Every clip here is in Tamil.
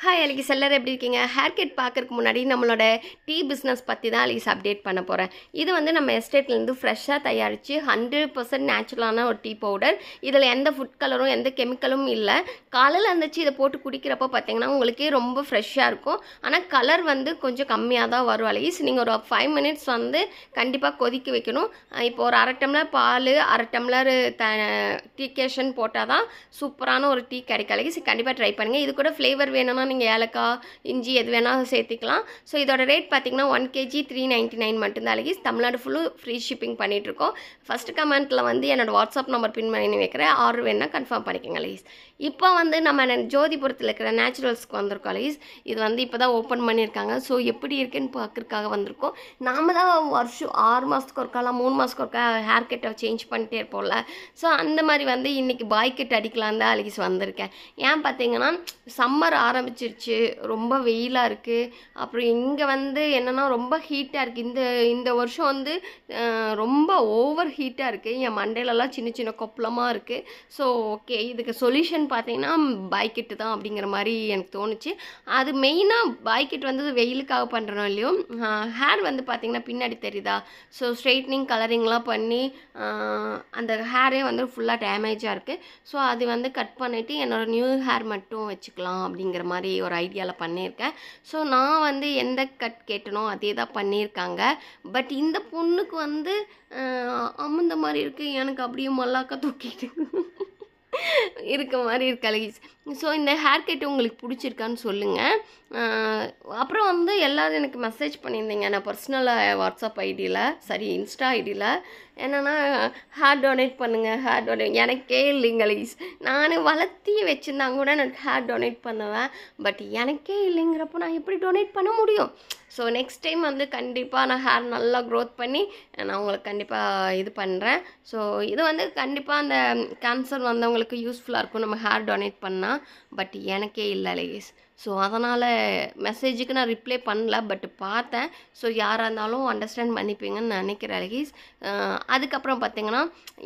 ஹாய் அலிக்கு செல்லர் எப்படி இருக்கீங்க ஹேர் கட் பார்க்கறதுக்கு முன்னாடி நம்மளோட டீ பிஸ்னஸ் பற்றி தான் அலிஸ் அப்டேட் பண்ண போகிறேன் இது வந்து நம்ம எஸ்டேட்லேருந்து ஃப்ரெஷ்ஷாக தயாரித்து ஹண்ட்ரட் பர்சன்ட் நேச்சுரலான ஒரு டீ பவுடர் இதில் எந்த ஃபுட் கலரும் எந்த கெமிக்கலும் இல்லை காலையில் இருந்துச்சு இதை போட்டு குடிக்கிறப்போ பார்த்தீங்கன்னா உங்களுக்கே ரொம்ப ஃப்ரெஷ்ஷாக இருக்கும் ஆனால் கலர் வந்து கொஞ்சம் கம்மியாக தான் வரும் அலிஸ் நீங்கள் ஒரு ஃபைவ் மினிட்ஸ் வந்து கண்டிப்பாக கொதிக்க வைக்கணும் இப்போ ஒரு அரை டம்ளர் பால் அரை டம்ளர் த டீ கேஷன் போட்டால் தான் சூப்பரான ஒரு டீ கிடைக்கும் அலிஸ் கண்டிப்பாக ட்ரை பண்ணுங்கள் இது கூட ஃப்ளேவர் வேணும்னா வேணால் நீங்கள் ஏலக்காய் இஞ்சி எது வேணால் சேர்த்துக்கலாம் ஸோ இதோட ரேட் பார்த்திங்கன்னா one KG three ninety nine மட்டும்தான் அழகி தமிழ்நாடு ஃபுல்லும் ஃப்ரீ ஷிப்பிங் பண்ணிகிட்ருக்கோம் ஃபஸ்ட் கமெண்ட்டில் வந்து என்னோடய வாட்ஸ்அப் நம்பர் பின் பண்ணி வைக்கிறேன் ஆர்டர் வேணால் கன்ஃபார்ம் பண்ணிக்கோங்க அழகிஸ் இப்போ வந்து நம்ம ஜோதிபுரத்தில் இருக்கிற நேச்சுரல்ஸ்க்கு வந்திருக்கோம் அழகிஸ் இது வந்து இப்போ தான் ஓப்பன் பண்ணியிருக்காங்க ஸோ எப்படி இருக்குன்னு பார்க்குறக்காக வந்திருக்கோம் நாம தான் வருஷம் ஆறு மாதத்துக்கு ஒருக்கா மூணு மாதத்துக்கு ஒருக்கா ஹேர் கட்டை சேஞ்ச் பண்ணிட்டே இருப்போம்ல ஸோ அந்த மாதிரி வந்து இன்றைக்கி பாய் கட் அடிக்கலாம் தான் அழகிஸ் வந்திருக்கேன் ஏன் பார்த்தீங்கன்னா சம்மர் ஆரம்பி ஆரம்பிச்சிருச்சு ரொம்ப வெயிலாக இருக்குது அப்புறம் இங்கே வந்து என்னென்னா ரொம்ப ஹீட்டாக இருக்குது இந்த இந்த வருஷம் வந்து ரொம்ப ஓவர் ஹீட்டாக இருக்குது என் மண்டையிலலாம் சின்ன சின்ன கொப்பளமாக இருக்குது ஸோ ஓகே இதுக்கு சொல்யூஷன் பார்த்தீங்கன்னா பாய்கெட்டு தான் அப்படிங்கிற மாதிரி எனக்கு தோணுச்சு அது மெயினாக பாய்கெட் வந்து வெயிலுக்காக பண்ணுறோம் இல்லையோ ஹேர் வந்து பார்த்திங்கன்னா பின்னாடி தெரியுதா ஸோ ஸ்ட்ரெயிட்னிங் கலரிங்லாம் பண்ணி அந்த ஹேரே வந்து ஃபுல்லாக டேமேஜாக இருக்குது ஸோ அது வந்து கட் பண்ணிவிட்டு என்னோடய நியூ ஹேர் மட்டும் வச்சுக்கலாம் அப்படிங்கிற மாதிரி மாதிரி ஒரு ஐடியாவில் பண்ணியிருக்கேன் ஸோ நான் வந்து எந்த கட் கேட்டனோ அதே தான் பண்ணியிருக்காங்க பட் இந்த பொண்ணுக்கு வந்து அமுந்த மாதிரி இருக்குது எனக்கு அப்படியே மல்லாக்க தூக்கிட்டு இருக்க மாதிரி இருக்கு அழகிஸ் ஸோ இந்த ஹேர் கட் உங்களுக்கு பிடிச்சிருக்கான்னு சொல்லுங்கள் அப்புறம் வந்து எல்லோரும் எனக்கு மெசேஜ் பண்ணியிருந்தீங்க நான் பர்சனலாக வாட்ஸ்அப் ஐடியில் சரி இன்ஸ்டா ஐடியில் என்னென்னா ஹேர் டொனேட் பண்ணுங்கள் ஹேர் டொனேட் எனக்கே இல்லைங்க அழகிஸ் நான் வளர்த்தி வச்சுருந்தாங்க கூட நான் ஹேர் டொனேட் பண்ணுவேன் பட் எனக்கே இல்லைங்கிறப்போ நான் எப்படி டொனேட் பண்ண முடியும் ஸோ நெக்ஸ்ட் டைம் வந்து கண்டிப்பாக நான் ஹேர் நல்லா க்ரோத் பண்ணி நான் உங்களுக்கு கண்டிப்பாக இது பண்ணுறேன் ஸோ இது வந்து கண்டிப்பாக அந்த கேன்சர் வந்தவங்களுக்கு யூஸ்ஃபுல்லாக இருக்கும் நம்ம ஹேர் டொனேட் பண்ணால் பட் எனக்கே இல்லை லேஸ் ஸோ அதனால் மெசேஜுக்கு நான் ரிப்ளை பண்ணல பட் பார்த்தேன் ஸோ யாராக இருந்தாலும் அண்டர்ஸ்டாண்ட் பண்ணிப்பீங்கன்னு நினைக்கிறேன் அலகீஸ் அதுக்கப்புறம் பார்த்தீங்கன்னா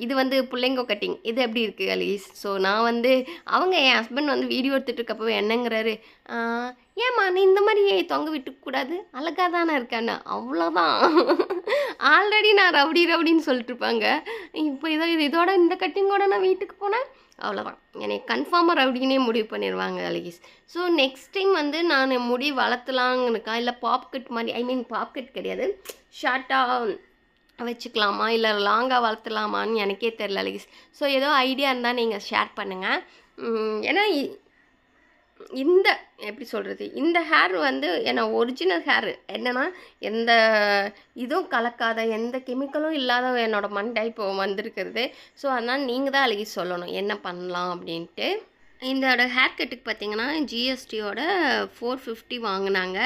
இது வந்து பிள்ளைங்கோ கட்டிங் இது எப்படி இருக்குது அலகீஸ் ஸோ நான் வந்து அவங்க என் ஹஸ்பண்ட் வந்து வீடியோ எடுத்துகிட்டு இருக்கப்போ என்னங்கிறாரு ஏம்மா நீ இந்த மாதிரி தொங்க விட்டுக்கூடாது அழகாக தானே இருக்கேன்னு அவ்வளோதான் ஆல்ரெடி நான் ரவுடி ரவுடின்னு சொல்லிட்டு இருப்பாங்க இப்போ இதோ இது இதோட இந்த கட்டிங்கோட நான் வீட்டுக்கு போனேன் அவ்வளோதான் என்னை கன்ஃபார்மாக ரவுடினே முடிவு பண்ணிடுவாங்க அலகிஸ் ஸோ நெக்ஸ்ட் டைம் வந்து நான் முடி வளர்த்தலாங்கனுக்கா இல்லை பாப்கட் மாதிரி ஐ மீன் பாப்கட் கிடையாது ஷார்ட்டாக வச்சுக்கலாமா இல்லை லாங்காக வளர்த்தலாமான்னு எனக்கே தெரில அலகிஸ் ஸோ ஏதோ ஐடியா இருந்தால் நீங்கள் ஷேர் பண்ணுங்கள் ஏன்னா இந்த எப்படி சொல்கிறது இந்த ஹேர் வந்து என்ன ஒரிஜினல் ஹேர் என்னென்னா எந்த இதுவும் கலக்காத எந்த கெமிக்கலும் இல்லாத என்னோடய மண்டை இப்போது வந்திருக்கிறது ஸோ அதனால் நீங்கள் தான் அழகி சொல்லணும் என்ன பண்ணலாம் அப்படின்ட்டு இதோட ஹேர் கட்டுக்கு பார்த்தீங்கன்னா ஜிஎஸ்டியோட ஃபோர் ஃபிஃப்டி வாங்கினாங்க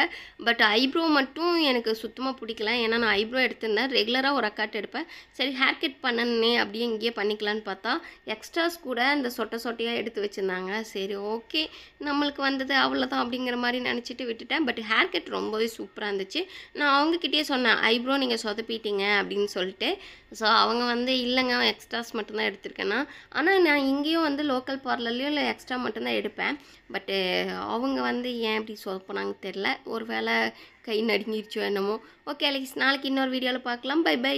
பட் ஐப்ரோ மட்டும் எனக்கு சுத்தமாக பிடிக்கல ஏன்னா நான் ஐப்ரோ எடுத்திருந்தேன் ரெகுலராக ஒரு அக்காட் எடுப்பேன் சரி ஹேர் கட் பண்ணனே அப்படியே இங்கேயே பண்ணிக்கலான்னு பார்த்தா எக்ஸ்ட்ராஸ் கூட இந்த சொட்டை சொட்டையாக எடுத்து வச்சுருந்தாங்க சரி ஓகே நம்மளுக்கு வந்தது அவ்வளோதான் அப்படிங்கிற மாதிரி நினச்சிட்டு விட்டுட்டேன் பட் ஹேர் கட் ரொம்பவே சூப்பராக இருந்துச்சு நான் அவங்கக்கிட்டே சொன்னேன் ஐப்ரோ நீங்கள் சொதப்பிட்டீங்க அப்படின்னு சொல்லிட்டு ஸோ அவங்க வந்து இல்லைங்க எக்ஸ்ட்ராஸ் மட்டும்தான் எடுத்திருக்கேன்னா ஆனால் நான் இங்கேயும் வந்து லோக்கல் பார்லர்லேயும் இல்லை எக்ஸ் எக்ஸ்ட்ரா மட்டும்தான் எடுப்பேன் பட்டு அவங்க வந்து ஏன் இப்படி சொல்ல போனாங்க தெரில ஒரு வேளை கை நடுங்கிருச்சோ என்னமோ ஓகே அலெக்ஸ் நாளைக்கு இன்னொரு வீடியோவில் பார்க்கலாம் பை பை